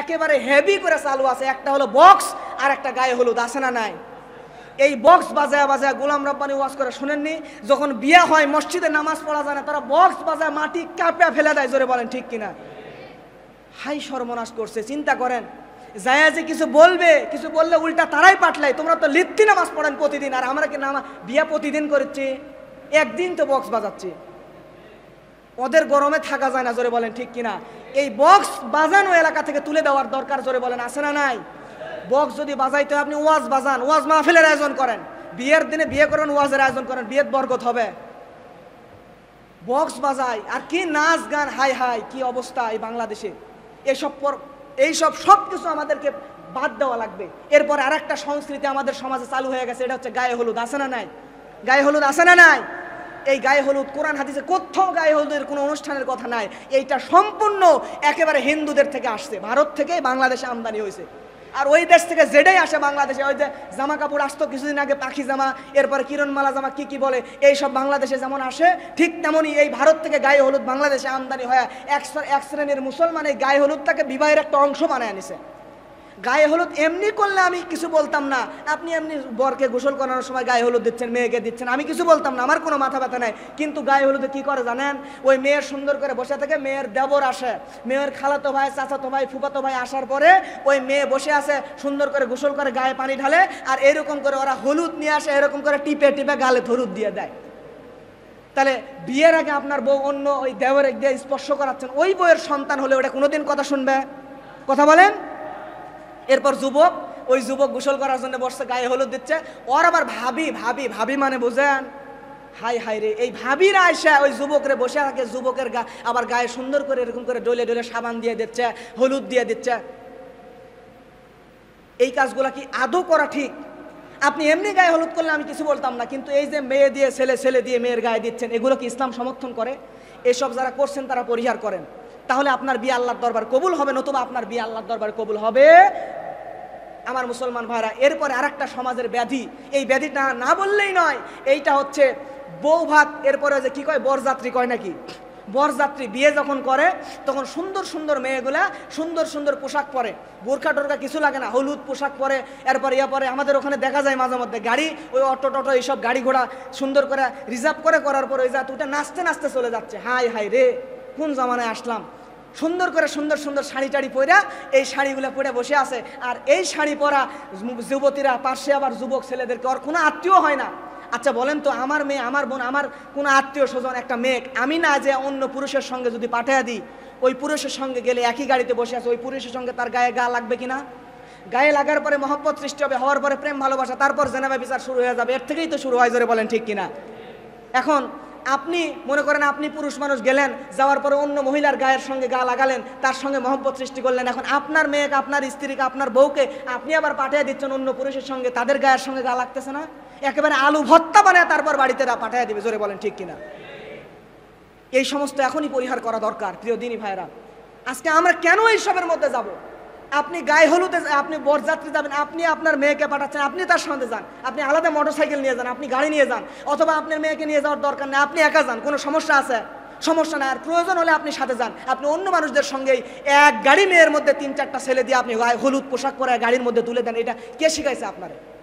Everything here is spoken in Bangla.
একেবারে হেভি করে চালু আছে একটা হলো বক্স আর একটা গায়ে হলুদ আছে না নাই এই বক্স বাজায় বাজায় গোলাম রব্বানি ওয়াজ করে শুনেননি যখন বিয়ে হয় মসজিদে নামাজ পড়া যায় না তারা বক্স বাজায় মাটি কাঁপিয়া ফেলে দেয় জোরে বলেন ঠিক কিনা হাই সর্বনাশ করছে চিন্তা করেন যায় যে কিছু বলবে কিছু বললে উল্টা তারাই পাঠলাই তোমরা তো লিপ্তি নামাজ পড়েন প্রতিদিন আর আমরা কি নামা বিয়া প্রতিদিন করছি একদিন তো বক্স বাজাচ্ছি ওদের গরমে থাকা যায় না জোরে বলেন ঠিক কিনা এই বক্স বাজানো এলাকা থেকে তুলে দেওয়ার দরকার জোরে বলেন আছে না নাই বক্স যদি বাজাইতে হয় আপনি ওয়াজ বাজান ওয়াজ মাহফিলের আয়োজন করেন বিয়ের দিনে বিয়ে করেন ওয়াজের আয়োজন করেন বিয়ের বরগত হবে বক্স বাজায় আর কি নাচ গান হাই হাই কি অবস্থা এই বাংলাদেশে এইসব পর এইসব সব কিছু আমাদেরকে বাদ দেওয়া লাগবে এরপর আর একটা সংস্কৃতি আমাদের সমাজে চালু হয়ে গেছে এটা হচ্ছে গায়ে হলুদ আছে না নাই গায়ে হলুদ আছে না নাই এই গায়ে হলুদ কোরআন হাদিসে কোথাও গায়ে হলুদের কোনো অনুষ্ঠানের কথা নাই এইটা সম্পূর্ণ একেবারে হিন্দুদের থেকে আসছে ভারত থেকে বাংলাদেশে আমদানি হয়েছে আর ওই দেশ থেকে যেটাই আসে বাংলাদেশে ওই যে জামা কাপড় আসতো কিছুদিন আগে পাখি জামা এরপরে কিরণমালা জামা কি কি বলে এই সব বাংলাদেশে যেমন আসে ঠিক তেমনই এই ভারত থেকে গায়ে হলুদ বাংলাদেশে আমদানি হয় এক শ্রেণীর মুসলমান এই গায়ে হলুদটাকে বিবাহের একটা অংশ বানায় আনিছে গায়ে হলুদ এমনি করলে আমি কিছু বলতাম না আপনি এমনি বরকে গোসল করানোর সময় গায়ে হলুদ দিচ্ছেন মেয়েকে দিচ্ছেন আমি কিছু বলতাম না আমার কোনো মাথা ব্যথা নাই কিন্তু গায়ে হলুদে কী করে জানেন ওই মেয়ের সুন্দর করে বসে থাকে মেয়ের দেবর আসে মেয়ের খালাতো ভাই চাচাতো ভাই ফুপাতো ভাই আসার পরে ওই মেয়ে বসে আছে সুন্দর করে গোসল করে গায়ে পানি ঢালে আর এরকম করে ওরা হলুদ নিয়ে আসে এরকম করে টিপে টিপে গালে হলুদ দিয়ে দেয় তাহলে বিয়ের আগে আপনার বউ অন্য ওই দেবরে দিয়ে স্পর্শ করাচ্ছেন ওই বইয়ের সন্তান হলে ওটা কোনোদিন কথা শুনবে কথা বলেন এরপর যুবক ওই যুবক গোসল করার জন্য বসছে গায়ে হলুদ দিচ্ছে ওর আবার ভাবি ভাবি ভাবি মানে বোঝেন হাই হাই রে এই ভাবিরা আয়সা ওই যুবকরে বসে থাকে যুবকের গা আবার গায়ে সুন্দর করে এরকম করে ডলে ডলে সাবান দিয়ে দিচ্ছে হলুদ দিয়ে দিচ্ছে এই কাজগুলা কি আদৌ করা ঠিক আপনি এমনি গায়ে হলুদ করলে আমি কিছু বলতাম না কিন্তু এই যে মেয়ে দিয়ে ছেলে ছেলে দিয়ে মেয়ের গায়ে দিচ্ছেন এগুলো কি ইসলাম সমর্থন করে এসব যারা করছেন তারা পরিহার করেন তাহলে আপনার বিয়ে আল্লাহর দরবার কবুল হবে নতুবা আপনার বিয়ে আল্লাহর দরবার কবুল হবে আমার মুসলমান ভাইরা এরপরে আর একটা সমাজের ব্যাধি এই ব্যাধিটা না বললেই নয় এইটা হচ্ছে বউ ভাত এরপরে যে কি কয় বরযাত্রী কয় নাকি বরযাত্রী বিয়ে যখন করে তখন সুন্দর সুন্দর মেয়েগুলা সুন্দর সুন্দর পোশাক পরে বোরখা টোরখা কিছু লাগে না হলুদ পোশাক পরে এরপর ইয়া পরে আমাদের ওখানে দেখা যায় মাঝে মধ্যে গাড়ি ওই অটো টটো এইসব গাড়ি ঘোড়া সুন্দর করে রিজার্ভ করে করার পর ওই যা তুটা নাচতে নাচতে চলে যাচ্ছে হাই হাই রে কোন জামানায় আসলাম সুন্দর করে সুন্দর সুন্দর শাড়ি টাড়ি পরে এই শাড়িগুলো পরে বসে আছে আর এই শাড়ি পরা যুবতীরা পাশে আবার যুবক ছেলেদেরকে ওর কোনো আত্মীয় হয় না আচ্ছা বলেন তো আমার মেয়ে আমার বোন আমার কোনো আত্মীয় স্বজন একটা মেয়ে আমি না যে অন্য পুরুষের সঙ্গে যদি পাঠিয়ে দিই ওই পুরুষের সঙ্গে গেলে একই গাড়িতে বসে আছে ওই পুরুষের সঙ্গে তার গায়ে গা লাগবে কিনা গায়ে লাগার পরে মহব্বত সৃষ্টি হবে হওয়ার পরে প্রেম ভালোবাসা তারপর জেনাবা বিচার শুরু হয়ে যাবে এর থেকেই তো শুরু হয় জোরে বলেন ঠিক কিনা এখন আপনি মনে করেন আপনি পুরুষ মানুষ গেলেন যাওয়ার পরে অন্য মহিলার গায়ের সঙ্গে গা লাগালেন তার সঙ্গে মহব্বত সৃষ্টি করলেন এখন আপনার মেয়েকে আপনার স্ত্রীকে আপনার বউকে আপনি আবার পাঠিয়ে দিচ্ছেন অন্য পুরুষের সঙ্গে তাদের গায়ের সঙ্গে গা লাগতেছে না একেবারে আলু ভত্তা বানায় তারপর বাড়িতে পাঠিয়ে দিবে জোরে বলেন ঠিক কিনা এই সমস্ত এখনই পরিহার করা দরকার প্রিয় দিনী ভাইরা আজকে আমরা কেন এইসবের মধ্যে যাবো আপনি গায়ে হলুদে আপনি বরযাত্রী যাবেন আপনি আপনার মেয়েকে পাঠাচ্ছেন আপনি তার সঙ্গে যান আপনি আলাদা মোটরসাইকেল নিয়ে যান আপনি গাড়ি নিয়ে যান অথবা আপনার মেয়েকে নিয়ে যাওয়ার দরকার নেই আপনি একা যান কোনো সমস্যা আছে সমস্যা না আর প্রয়োজন হলে আপনি সাথে যান আপনি অন্য মানুষদের সঙ্গেই এক গাড়ি মেয়ের মধ্যে তিন চারটা ছেলে দিয়ে আপনি হলুদ পোশাক পরে গাড়ির মধ্যে তুলে দেন এটা কে শিখাইছে আপনারা